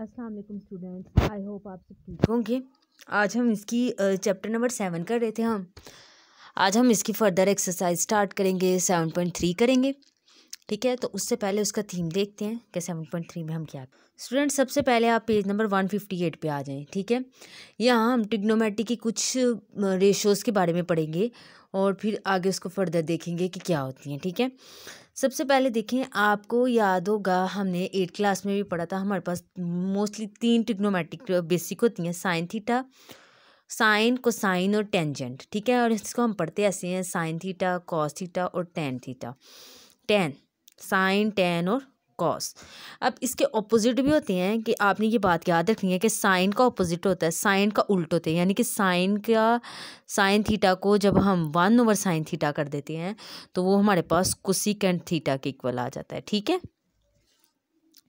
Aslam student students I hope आप सब ठीक होंगे आज हम इसकी चैप्टर नंबर सेवन कर रहे थे हम आज हम इसकी फर्दर एक्सरसाइज स्टार्ट करेंगे सेवन पॉइंट थ्री करेंगे ठीक है तो उससे पहले उसका थीम देखते हैं कि सेवन पॉइंट थ्री में हम क्या स्टूडेंट सबसे पहले आप page number one fifty eight पर आ जाएँ ठीक है यहाँ हम टिग्नोमेटिक की कुछ रेशोज़ के बारे में पढ़ेंगे और फिर आगे उसको फर्दर देखेंगे कि क्या होती हैं ठीक है थीके? सबसे पहले देखें आपको याद होगा हमने एट क्लास में भी पढ़ा था हमारे पास मोस्टली तीन टिग्नोमेटिक बेसिक होती हैं साइन थीटा साइन कोसाइन और टेंजेंट ठीक है और इसको हम पढ़ते ऐसे हैं साइन थीटा कॉस थीटा और tan theta tan sine tan और कॉस अब इसके ऑपोजिट भी होते हैं कि आपने ये बात याद रखनी है कि साइन का ऑपोजिट होता है साइन का उल्ट होते हैं यानी कि साइन का साइन थीटा को जब हम वन ओवर साइन थीटा कर देते हैं तो वो हमारे पास कुसिकेंट थीटा के इक्वल आ जाता है ठीक है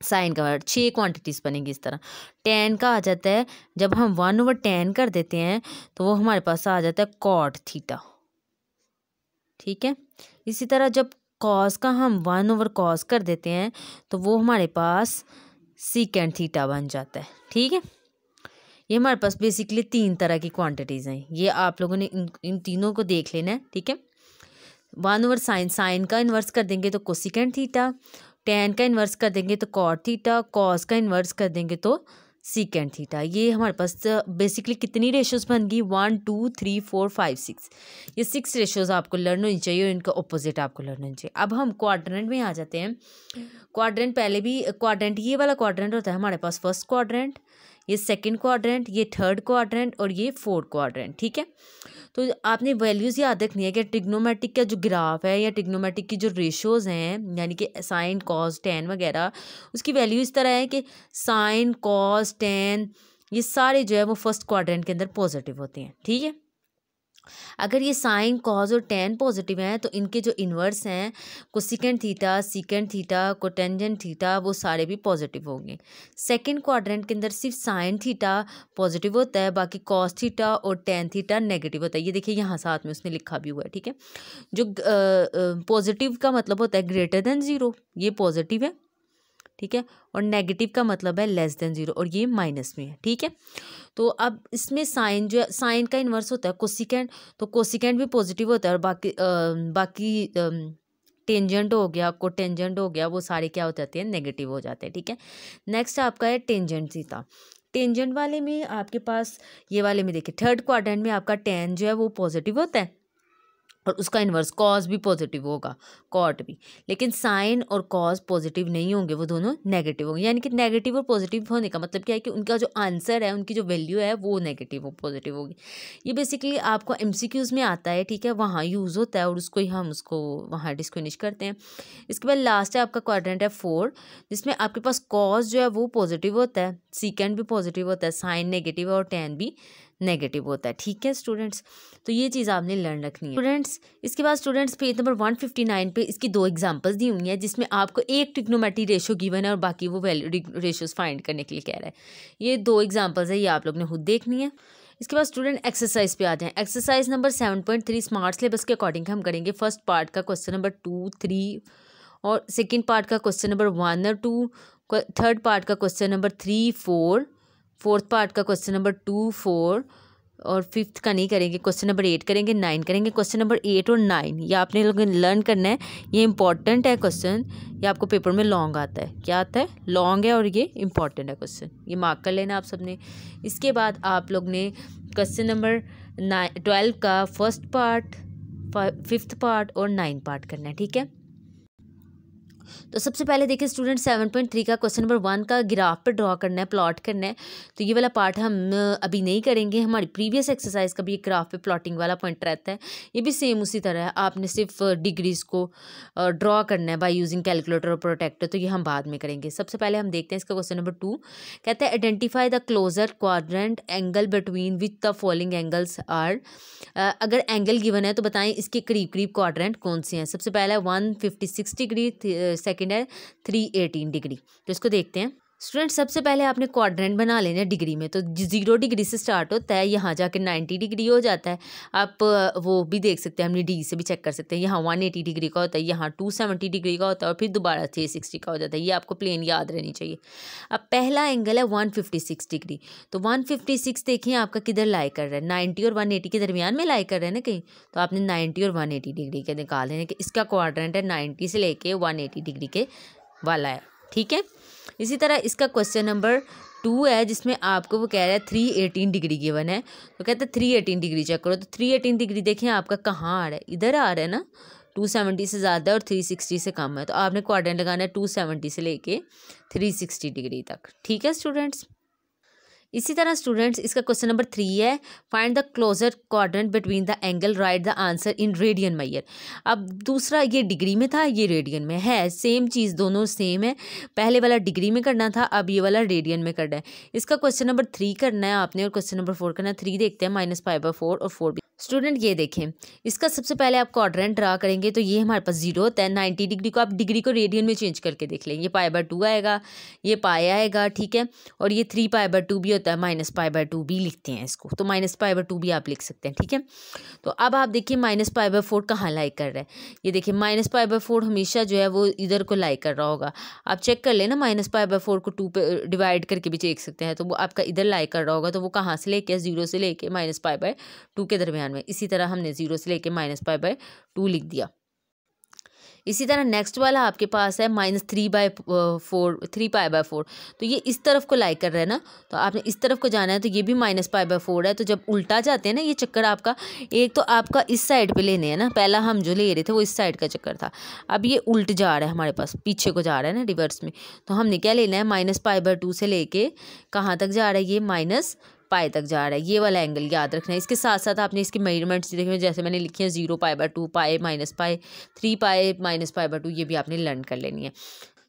साइन का वर्ड छः क्वांटिटीज़ बनेंगी इस तरह टेन का आ जाता है जब हम वन ओवर टेन कर देते हैं तो वो हमारे पास आ जाता है कॉट थीटा ठीक है इसी तरह जब कॉस का हम वन ओवर कॉस कर देते हैं तो वो हमारे पास सीकेंड थीटा बन जाता है ठीक है ये हमारे पास बेसिकली तीन तरह की क्वांटिटीज़ हैं ये आप लोगों ने इन इन तीनों को देख लेना है ठीक है वन ओवर साइन साइन का इन्वर्स कर देंगे तो कोसिकेंड थीटा टेन का इन्वर्स कर देंगे तो कॉट थीटा कॉस का इन्वर्स कर देंगे तो सीकेंड थीटा ये हमारे पास बेसिकली कितनी रेशोज़ बन गई one two three four five six ये सिक्स रेशोज़ आपको लर्न होनी चाहिए और इनका ऑपोजिट आपको लर्न होनी चाहिए अब हम क्वाड्रेंट में आ जाते हैं क्वाड्रेंट पहले भी क्वाड्रेंट ये वाला क्वाड्रेंट होता है हमारे पास फर्स्ट क्वाड्रेंट ये सेकंड क्वाड्रेंट ये थर्ड क्वाड्रेंट और ये फोर्थ क्वाड्रेंट ठीक है तो आपने वैल्यूज़ याद रखनी है कि टिग्नोमेटिक का जो ग्राफ है या टिग्नोमेटिक की जो रेशोज़ हैं यानी कि साइन कॉस टेन वगैरह उसकी वैल्यू इस तरह है कि साइन कॉस टेन ये सारे जो है वो फर्स्ट क्वाड्रेंट के अंदर पॉजिटिव होते हैं ठीक है अगर ये साइन कॉज और टेन पॉजिटिव हैं तो इनके जो इन्वर्स हैं cosecant theta secant theta cotangent theta वो सारे भी पॉजिटिव होंगे सेकेंड क्वाड्रेंट के अंदर सिर्फ साइन थीटा पॉजिटिव होता है बाकी कॉज थीटा और टेन थीटा नेगेटिव होता है ये देखिए यहाँ साथ में उसने लिखा भी हुआ है ठीक है जो पॉजिटिव का मतलब होता है ग्रेटर देन ज़ीरो ये पॉजिटिव है ठीक है और नेगेटिव का मतलब है लेस देन जीरो और ये माइनस में है ठीक है तो अब इसमें साइन जो है साइन का इन्वर्स होता है कोसिकेंड तो कोसिकेंड भी पॉजिटिव होता है और बाकी आ, बाकी टेंजेंट हो गया कोटेंजेंट हो गया वो सारे क्या हो जाते हैं नेगेटिव हो जाते हैं ठीक है नेक्स्ट आपका है टेंजेंट सीता टेंजेंट वाले में आपके पास ये वाले में देखिए थर्ड क्वार्टर में आपका टेन जो है वो पॉजिटिव होता है और उसका इन्वर्स कॉज भी पॉजिटिव होगा कॉट भी लेकिन साइन और कॉज पॉजिटिव नहीं होंगे वो दोनों नेगेटिव होंगे यानी कि नेगेटिव और पॉजिटिव होने का मतलब क्या है कि उनका जो आंसर है उनकी जो वैल्यू है वो नेगेटिव और पॉजिटिव होगी ये बेसिकली आपको एम में आता है ठीक है वहाँ यूज़ होता है और उसको ही हम उसको वहाँ डिस्क्विनिश करते हैं इसके बाद लास्ट है आपका क्वारेंट है फोर जिसमें आपके पास कॉज जो है वो पॉजिटिव होता है सीकेंड भी पॉजिटिव होता है साइन नेगेटिव और टेन भी नेगेटिव होता है ठीक है स्टूडेंट्स तो ये चीज़ आपने लर्न रखनी है स्टूडेंट्स इसके बाद students page number one fifty nine पे इसकी दो एग्जाम्पल्स दी हुई हैं जिसमें आपको एक टिक्नोमेट्री रेशो गिवन है और बाकी वो वैल्यू रेशोज फाइंड करने के लिए कह रहा है ये दो एग्जाम्पल्स है ये आप लोग ने खुद देखनी है इसके बाद स्टूडेंट एक्सरसाइज पे आते हैं exercise number seven point three smart syllabus के अकॉर्डिंग हम करेंगे फर्स्ट पार्ट का क्वेश्चन नंबर टू थ्री और सेकेंड पार्ट का क्वेश्चन नंबर वन और टू थर्ड पार्ट का question number three four fourth part का क्वेश्चन नंबर टू फोर और फिफ्थ का नहीं करेंगे क्वेश्चन नंबर एट करेंगे नाइन करेंगे क्वेश्चन नंबर एट और नाइन ये आपने लोग लर्न करना है ये इंपॉर्टेंट है क्वेश्चन ये आपको पेपर में लॉन्ग आता है क्या आता है लॉन्ग है और ये इंपॉर्टेंट है क्वेश्चन ये मार्क कर लेना आप सबने इसके बाद आप लोग ने क्वेश्चन नंबर नाइन ट्वेल्व का फर्स्ट पार्ट फिफ्थ पार्ट और नाइन पार्ट करना है ठीक है तो सबसे पहले देखिए स्टूडेंट सेवन पॉइंट थ्री का क्वेश्चन नंबर वन का ग्राफ पर ड्रॉ करना है प्लॉट करना है तो ये वाला पार्ट हम अभी नहीं करेंगे हमारी प्रीवियस एक्सरसाइज का भी एक ग्राफ पे प्लॉटिंग वाला पॉइंट रहता है ये भी सेम उसी तरह है आपने सिर्फ डिग्रीज को ड्रॉ करना है बाई यूजिंग कैलकुलेटर और प्रोटेक्टर तो ये हम बाद में करेंगे सबसे पहले हम देखते हैं इसका क्वेश्चन नंबर टू कहते हैं identify the closer quadrant angle between which the following angles are अगर एंगल गिवन है तो बताएं इसके करीब करीब क्वाड्रेंट कौन से हैं सबसे पहले one fifty six degree second है थ्री एटीन डिग्री तो इसको देखते हैं स्टूडेंट सबसे पहले आपने क्वाड्रेंट बना लेने डिग्री में तो जीरो डिग्री से स्टार्ट होता है यहाँ जाके नाइन्टी डिग्री हो जाता है आप वो भी देख सकते हैं हमने डी से भी चेक कर सकते हैं यहाँ वन एटी डिग्री का होता है यहाँ टू सेवेंटी डिग्री का होता है और फिर दोबारा थ्री सिक्सटी का हो जाता है ये आपको प्लेन याद रहनी चाहिए अब पहला एंगल है वन फिफ्टी सिक्स डिग्री तो वन फिफ्टी सिक्स देखिए आपका किधर लाई कर रहा है नाइन्टी और वन एटी के दरमियान में लाई कर रहे हैं ना कहीं तो आपने नाइन्टी और वन एटी डिग्री के निकाल देने कि इसका क्वाड्रेंट है नाइन्टी से लेके वन एटी डिग्री के वाला है ठीक है इसी तरह इसका क्वेश्चन नंबर टू है जिसमें आपको वो कह रहा है थ्री एटीन डिग्री गिवन है तो कहते हैं थ्री एटीन डिग्री चेक करो तो थ्री एटीन डिग्री देखें आपका कहाँ आ रहा है इधर आ रहा है ना टू सेवेंटी से ज़्यादा और थ्री सिक्सटी से कम है तो आपने क्वाड्रेंट लगाना है टू सेवेंटी से लेके थ्री सिक्सटी डिग्री तक ठीक है स्टूडेंट्स इसी तरह स्टूडेंट्स इसका क्वेश्चन नंबर थ्री है फाइंड द क्लोजर कॉर्डन between the angle write the answer in radian measure अब दूसरा ये डिग्री में था ये रेडियन में है सेम चीज़ दोनों सेम है पहले वाला डिग्री में करना था अब ये वाला रेडियन में करना है इसका क्वेश्चन नंबर थ्री करना है आपने और क्वेश्चन नंबर फोर करना है थ्री देखते हैं माइनस फाइव बाई फोर और फोर स्टूडेंट ये देखें इसका सबसे पहले आप क्वाड्रेंट ड्रा करेंगे तो ये हमारे पास जीरो होता है नाइन्टी डिग्री को आप डिग्री को रेडियन में चेंज करके देख लें ये पाए बाय टू आएगा ये पाए आएगा ठीक है और ये थ्री पाए बाय टू भी होता है माइनस पाए बाय टू भी लिखते हैं इसको तो माइनस पाए बाय टू भी आप लिख सकते हैं ठीक है तो अब आप देखिए माइनस पाए बाय फोर कहाँ लाइक कर रहा है ये देखिए माइनस पाए बाय फोर हमेशा जो है वो इधर को लाइक कर रहा होगा आप चेक कर लेना माइनस पाए बाय फोर को टू पे डिवाइड करके भी देख सकते हैं तो वो आपका इधर लाइक कर रहा होगा तो वो कहाँ से लेके जीरो से लेके माइनस पाए बाय टू के दरमियान दरमियान में इसी तरह हमने जीरो से लेके माइनस फाइव बाई टू लिख दिया इसी तरह नेक्स्ट वाला आपके पास है minus three by four three pi by four तो ये इस तरफ को लाइक कर रहा है ना तो आपने इस तरफ को जाना है तो ये भी माइनस पाई बाय फोर है तो जब उल्टा जाते हैं ना ये चक्कर आपका एक तो आपका इस साइड पे लेने हैं ना पहला हम जो ले रहे थे वो इस साइड का चक्कर था अब ये उल्ट जा रहा है हमारे पास पीछे को जा रहा है ना रिवर्स में तो हमने क्या लेना है माइनस पाई बाय टू से लेके कहाँ तक जा रहा है ये माइनस पाए तक जा रहा है ये वाला एंगल याद रखना है इसके साथ साथ आपने इसकी मेजरमेंट्स देखे जैसे मैंने लिखी है zero pi by two pi minus pi three pi minus pi by two ये भी आपने लर्न कर लेनी है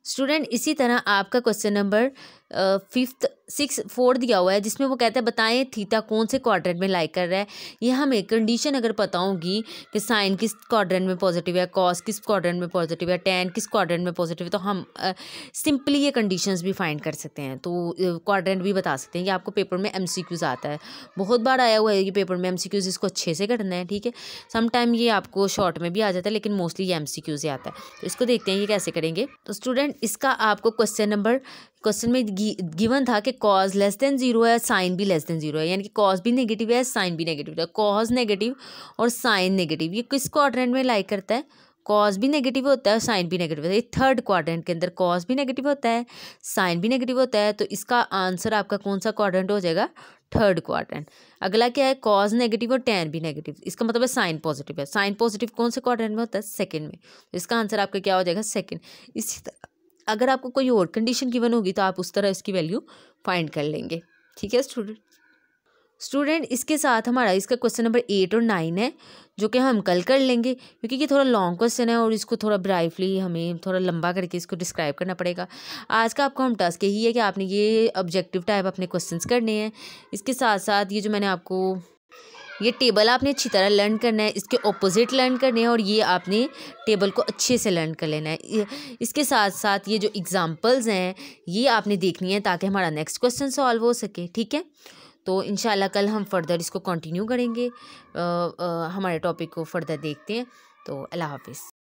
स्टूडेंट इसी तरह आपका question number fifth six four दिया हुआ है जिसमें वो कहते हैं बताएं थीटा कौन से क्वाड्रेंट में लाइक कर रहा है ये हमें कंडीशन अगर पता होगी कि साइन किस क्वाड्रेंट में पॉजिटिव है कॉस किस क्वाड्रेंट में पॉजिटिव है टेन किस क्वाड्रेंट में पॉजिटिव है तो हम सिंपली ये कंडीशंस भी फाइंड कर सकते हैं तो क्वाड्रेंट भी बता सकते हैं कि आपको पेपर में एम आता है बहुत बार आया हुआ है कि पेपर में एम इसको अच्छे से करना है ठीक है समटाइम ये आपको शॉर्ट में भी आ जाता है लेकिन मोस्टली ये एम से आता है तो इसको देखते हैं ये कैसे करेंगे तो स्टूडेंट इसका आपको क्वेश्चन नंबर क्वेश्चन में गिवन था कि कॉज लेस देन जीरो है साइन भी लेस देन जीरो है यानी कि कॉज भी नेगेटिव है साइन भी नेगेटिव है कॉज नेगेटिव और साइन नेगेटिव ये किस क्वाड्रेंट में लाइक करता है कॉज भी नेगेटिव होता है और साइन भी नेगेटिव होता है थर्ड क्वाड्रेंट के अंदर कॉज भी नेगेटिव होता है साइन भी नेगेटिव होता है तो इसका आंसर आपका कौन सा क्वाड्रेंट हो जाएगा थर्ड क्वाड्रेंट अगला क्या है कॉज नेगेटिव और टेन भी नेगेटिव इसका मतलब है साइन पॉजिटिव है साइन पॉजिटिव कौन से क्वाड्रेंट में होता है सेकंड में तो इसका आंसर आपका क्या हो जाएगा सेकंड इसी तरह अगर आपको कोई और कंडीशन गिवन होगी तो आप उस तरह इसकी वैल्यू फाइंड कर लेंगे ठीक है स्टूडेंट स्टूडेंट इसके साथ हमारा इसका क्वेश्चन नंबर एट और नाइन है जो कि हम कल कर लेंगे क्योंकि ये थोड़ा लॉन्ग क्वेश्चन है और इसको थोड़ा ब्राइफली हमें थोड़ा लंबा करके इसको डिस्क्राइब करना पड़ेगा आज का आपको हम टास्क यही है कि आपने ये ऑब्जेक्टिव टाइप अपने क्वेश्चंस करने हैं इसके साथ साथ ये जो मैंने आपको ये टेबल आपने अच्छी तरह लर्न करना है इसके ऑपोजिट लर्न करने हैं और ये आपने टेबल को अच्छे से लर्न कर लेना है इसके साथ साथ ये जो एग्ज़ाम्पल्स हैं ये आपने देखनी है ताकि हमारा नेक्स्ट क्वेश्चन सॉल्व हो सके ठीक है तो इन कल हम फर्दर इसको कंटिन्यू करेंगे आ, आ, हमारे टॉपिक को फर्दर देखते हैं तो अल्लाह हाफिज़